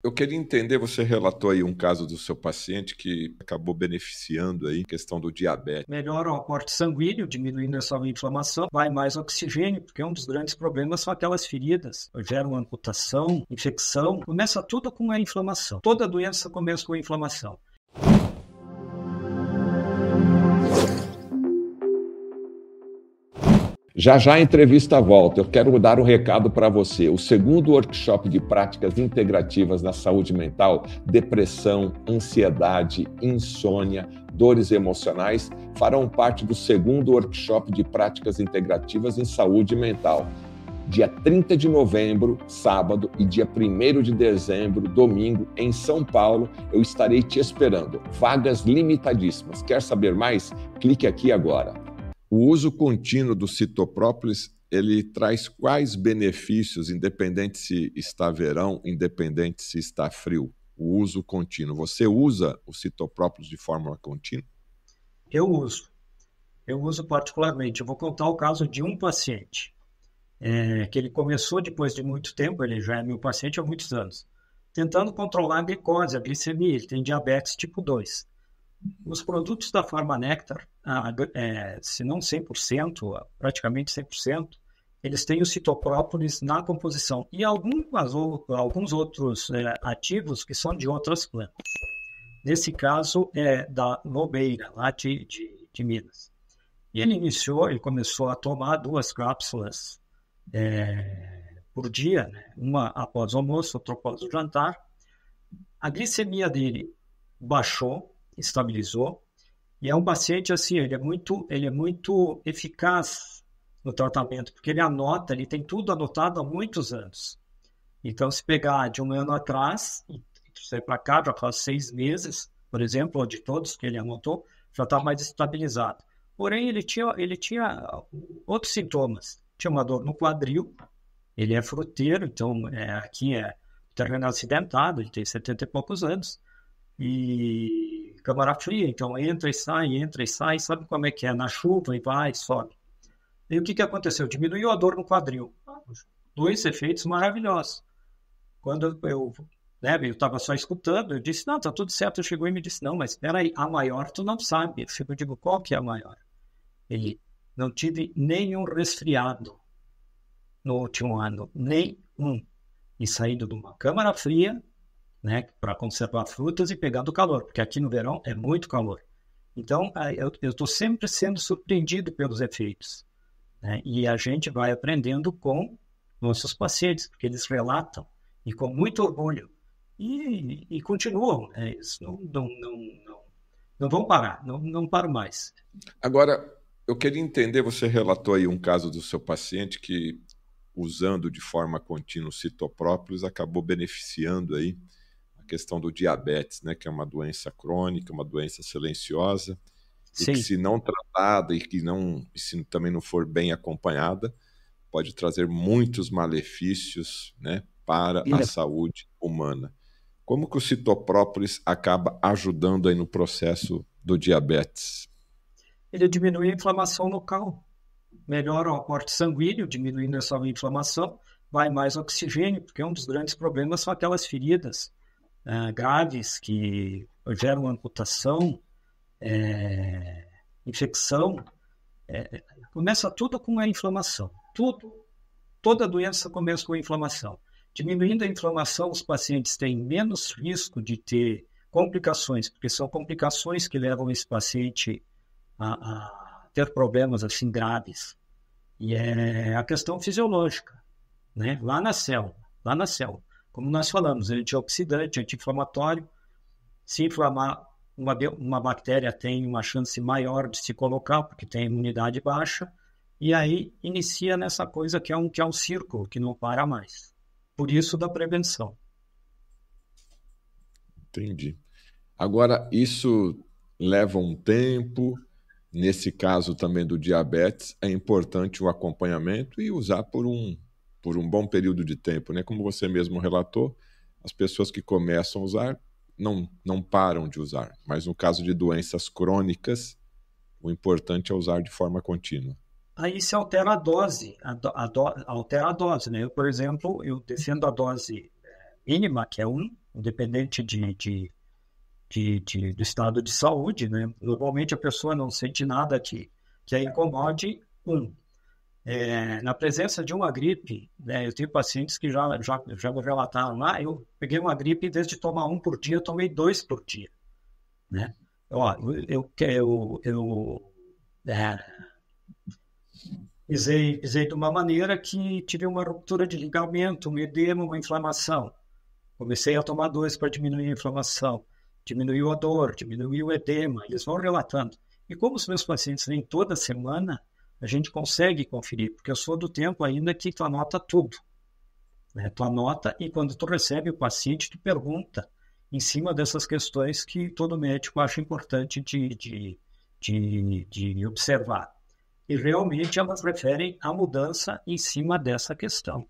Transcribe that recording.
Eu queria entender, você relatou aí um caso do seu paciente que acabou beneficiando aí questão do diabetes. Melhora o aporte sanguíneo, diminuindo essa inflamação, vai mais oxigênio, porque é um dos grandes problemas são aquelas feridas, geram amputação, infecção, começa tudo com a inflamação. Toda doença começa com a inflamação. Já já a entrevista volta. Eu quero dar um recado para você. O segundo workshop de práticas integrativas na saúde mental, depressão, ansiedade, insônia, dores emocionais farão parte do segundo workshop de práticas integrativas em saúde mental. Dia 30 de novembro, sábado, e dia 1 de dezembro, domingo, em São Paulo, eu estarei te esperando. Vagas limitadíssimas. Quer saber mais? Clique aqui agora. O uso contínuo do citoprópolis ele traz quais benefícios, independente se está verão, independente se está frio? O uso contínuo. Você usa o citoprópolis de forma contínua? Eu uso. Eu uso particularmente. Eu vou contar o caso de um paciente, é, que ele começou depois de muito tempo, ele já é meu paciente há muitos anos, tentando controlar a glicose, a glicemia, ele tem diabetes tipo 2 os produtos da Farma Nectar, é, se não 100%, praticamente 100%, eles têm o citoprópolis na composição e alguns ou, alguns outros é, ativos que são de outras plantas. Nesse caso, é da Lobeira, lá de, de, de Minas. E ele iniciou, ele começou a tomar duas cápsulas é, por dia, né? uma após o almoço, outra após o jantar. A glicemia dele baixou, estabilizou. E é um paciente assim, ele é muito, ele é muito eficaz no tratamento, porque ele anota, ele tem tudo anotado há muitos anos. Então, se pegar de um ano atrás, e para cá, já faz seis meses, por exemplo, de todos que ele anotou, já está mais estabilizado. Porém, ele tinha, ele tinha outros sintomas. Tinha uma dor no quadril, ele é fruteiro, então é, aqui é terreno acidentado, ele tem 70 e poucos anos. E câmara fria, então entra e sai, entra e sai, sabe como é que é? Na chuva e vai, sobe. E o que, que aconteceu? Diminuiu a dor no quadril. Dois efeitos maravilhosos. Quando eu né, estava só escutando, eu disse, não, está tudo certo. Chegou e me disse, não, mas espera aí, a maior tu não sabe. Eu digo, qual que é a maior? Ele, não tive nenhum resfriado no último ano, nem um. E saído de uma câmara fria né, para conservar frutas e pegando do calor, porque aqui no verão é muito calor. Então, eu estou sempre sendo surpreendido pelos efeitos. Né? E a gente vai aprendendo com nossos pacientes, porque eles relatam e com muito orgulho. E, e, continuam, é isso, não, não, não, não, não vão parar, não, não param mais. Agora, eu queria entender, você relatou aí um caso do seu paciente que, usando de forma contínua citoprópolis, acabou beneficiando aí questão do diabetes, né, que é uma doença crônica, uma doença silenciosa, Sim. e que se não tratada e que não, se também não for bem acompanhada, pode trazer muitos malefícios, né, para a saúde humana. Como que o citoprópolis acaba ajudando aí no processo do diabetes? Ele diminui a inflamação local, melhora o aporte sanguíneo, diminuindo essa inflamação, vai mais oxigênio, porque é um dos grandes problemas são aquelas feridas uh, graves que geram amputação, é, infecção, é, começa tudo com a inflamação. Tudo, toda doença começa com a inflamação. Diminuindo a inflamação, os pacientes têm menos risco de ter complicações, porque são complicações que levam esse paciente a, a ter problemas assim graves. E é a questão fisiológica, né? Lá na célula, lá na célula. Como nós falamos, ele é antioxidante, anti-inflamatório. Se inflamar, uma, uma bactéria tem uma chance maior de se colocar, porque tem imunidade baixa. E aí inicia nessa coisa que é um, que é um círculo, que não para mais. Por isso da prevenção. Entendi. Agora, isso leva um tempo. Nesse caso também do diabetes, é importante o acompanhamento e usar por um por um bom período de tempo, né? Como você mesmo relatou, as pessoas que começam a usar não, não param de usar, mas no caso de doenças crônicas, o importante é usar de forma contínua. Aí se altera a dose, a do, a do, altera a dose, né? Eu, por exemplo, eu defendo a dose eh, mínima, que é um, independente de, de, de, de, do estado de saúde, né? Normalmente a pessoa não sente nada que, que a incomode, Um. É, na presença de uma gripe, né, eu tenho pacientes que já, já, já me relataram, ah, eu peguei uma gripe e desde tomar um por dia, eu tomei dois por dia. Né? Ó, eu, eu, eu, eu é, pisei, pisei de uma maneira que tive uma ruptura de ligamento, um edema, uma inflamação. Comecei a tomar dois para diminuir a inflamação, diminuiu a dor, diminuiu o edema, eles vão relatando. E como os meus pacientes vêm toda semana, a gente consegue conferir, porque eu sou do tempo ainda que tu anota tudo. Né? Tu anota e quando tu recebe o paciente, tu pergunta em cima dessas questões que todo médico acha importante de, de, de, de observar. E realmente elas referem à mudança em cima dessa questão.